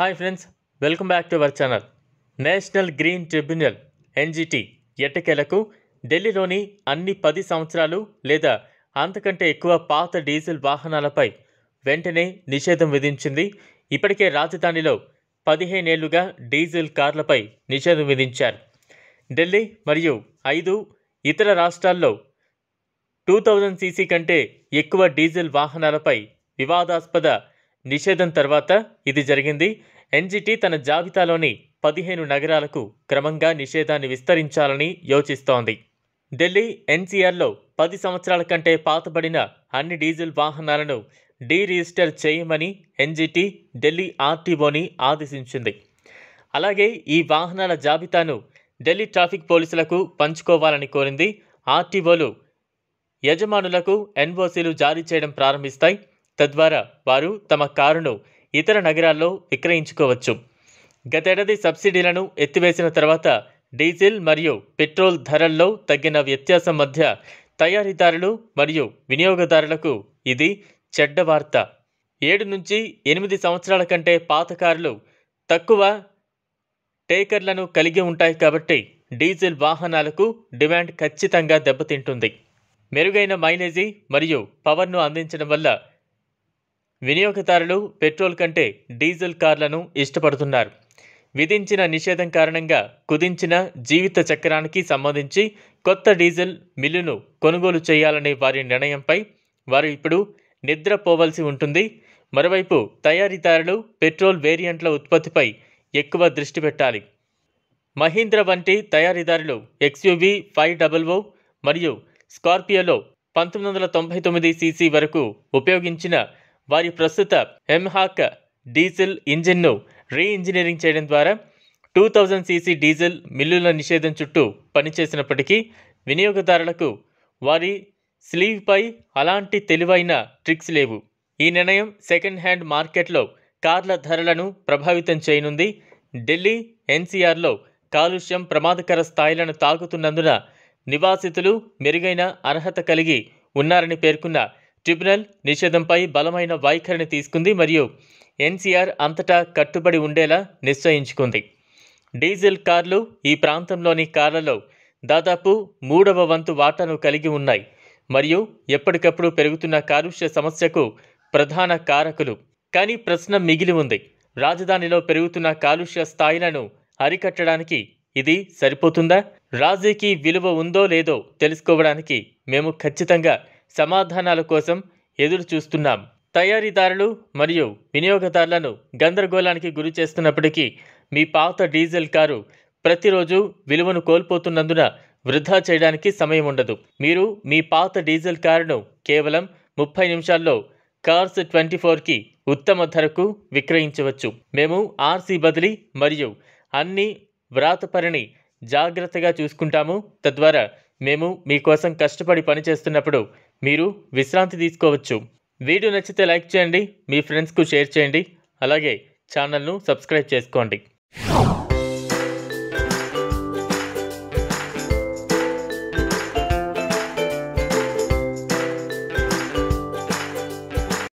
hi friends welcome back to our channel national green tribunal NGT ఎట్టకేలకు ఢిల్లీలోని అన్ని పది సంవత్సరాలు లేదా అంతకంటే ఎక్కువ పాత డీజిల్ వాహనాలపై వెంటనే నిషేధం విధించింది ఇప్పటికే రాజధానిలో పదిహేనేళ్లుగా డీజిల్ కార్లపై నిషేధం విధించారు ఢిల్లీ మరియు ఐదు ఇతర రాష్ట్రాల్లో టూ థౌజండ్ సీసీ కంటే ఎక్కువ డీజిల్ వాహనాలపై వివాదాస్పద నిషేధం తర్వాత ఇది జరిగింది ఎన్జిటి తన జాబితాలోని పదిహేను నగరాలకు క్రమంగా నిషేధాన్ని విస్తరించాలని యోచిస్తోంది ఢిల్లీ ఎన్సీఆర్లో పది సంవత్సరాల కంటే పాతబడిన అన్ని డీజిల్ వాహనాలను డీ రిజిస్టర్ చేయమని ఎన్జిటి ఢిల్లీ ఆర్టీఓని ఆదేశించింది అలాగే ఈ వాహనాల జాబితాను ఢిల్లీ ట్రాఫిక్ పోలీసులకు పంచుకోవాలని కోరింది ఆర్టీఓలు యజమానులకు ఎన్ఓసీలు జారీ చేయడం ప్రారంభిస్తాయి తద్వారా వారు తమ కారును ఇతర నగరాల్లో విక్రయించుకోవచ్చు గతేడాది సబ్సిడీలను ఎత్తివేసిన తర్వాత డీజిల్ మరియు పెట్రోల్ ధరల్లో తగ్గిన వ్యత్యాసం మధ్య తయారీదారులు మరియు వినియోగదారులకు ఇది చెడ్డ వార్త ఏడు నుంచి ఎనిమిది సంవత్సరాల కంటే పాత కార్లు తక్కువ టేకర్లను కలిగి ఉంటాయి కాబట్టి డీజిల్ వాహనాలకు డిమాండ్ ఖచ్చితంగా దెబ్బతింటుంది మెరుగైన మైలేజీ మరియు పవర్ను అందించడం వల్ల వినియోగదారులు పెట్రోల్ కంటే డీజిల్ కార్లను ఇష్టపడుతున్నారు విధించిన నిషేధం కారణంగా కుదించిన జీవిత చక్రానికి సంబంధించి కొత్త డీజిల్ మిల్లును కొనుగోలు చేయాలనే వారి నిర్ణయంపై వారు ఇప్పుడు నిద్రపోవలసి ఉంటుంది మరోవైపు తయారీదారులు పెట్రోల్ వేరియంట్ల ఉత్పత్తిపై ఎక్కువ దృష్టి పెట్టాలి మహీంద్ర వంటి తయారీదారులు ఎక్స్యూవి ఫైవ్ డబల్ ఓ మరియు స్కార్పియోలో పంతొమ్మిది వందల తొంభై తొమ్మిది సీసీ వరకు ఉపయోగించిన వారి ప్రస్తుత ఎంహాక్ డీజిల్ ఇంజిన్ను రీ ఇంజనీరింగ్ చేయడం ద్వారా టూ థౌజండ్ సీసీ డీజిల్ మిల్లుల నిషేధం చుట్టూ పనిచేసినప్పటికీ వినియోగదారులకు వారి స్లీవ్పై అలాంటి తెలివైన ట్రిక్స్ లేవు ఈ నిర్ణయం సెకండ్ హ్యాండ్ మార్కెట్లో కార్ల ధరలను ప్రభావితం చేయనుంది ఢిల్లీ ఎన్సీఆర్లో కాలుష్యం ప్రమాదకర స్థాయిలను తాకుతున్నందున నివాసితులు మెరుగైన అర్హత కలిగి ఉన్నారని పేర్కొన్న ట్రిబ్యునల్ నిషేధంపై బలమైన వైఖరిని తీసుకుంది మరియు ఎన్సీఆర్ అంతటా కట్టుబడి ఉండేలా నిశ్చయించుకుంది డీజిల్ కార్లు ఈ ప్రాంతంలోని కార్లలో దాదాపు మూడవ వంతు వాటాను కలిగి ఉన్నాయి మరియు ఎప్పటికప్పుడు పెరుగుతున్న కాలుష్య సమస్యకు ప్రధాన కారకులు కానీ ప్రశ్న మిగిలి ఉంది రాజధానిలో పెరుగుతున్న కాలుష్య స్థాయిలను అరికట్టడానికి ఇది సరిపోతుందా రాజీకి విలువ ఉందో లేదో తెలుసుకోవడానికి మేము ఖచ్చితంగా సమాధానాల కోసం ఎదురు చూస్తున్నాం తయారీదారులు మరియు వినియోగదారులను గందరగోళానికి గురి చేస్తున్నప్పటికీ మీ పాత డీజిల్ కారు ప్రతిరోజు విలువను కోల్పోతున్నందున వృధా చేయడానికి సమయం ఉండదు మీరు మీ పాత డీజిల్ కారును కేవలం ముప్పై నిమిషాల్లో కార్స్ ట్వంటీ ఫోర్కి ఉత్తమ ధరకు విక్రయించవచ్చు మేము ఆర్సీ బదిలీ మరియు అన్ని వ్రాతపరిని జాగ్రత్తగా చూసుకుంటాము తద్వారా మేము మీకోసం కష్టపడి పనిచేస్తున్నప్పుడు మీరు విశ్రాంతి తీసుకోవచ్చు వీడియో నచ్చితే లైక్ చేయండి మీ ఫ్రెండ్స్కు షేర్ చేయండి అలాగే ఛానల్ను సబ్స్క్రైబ్ చేసుకోండి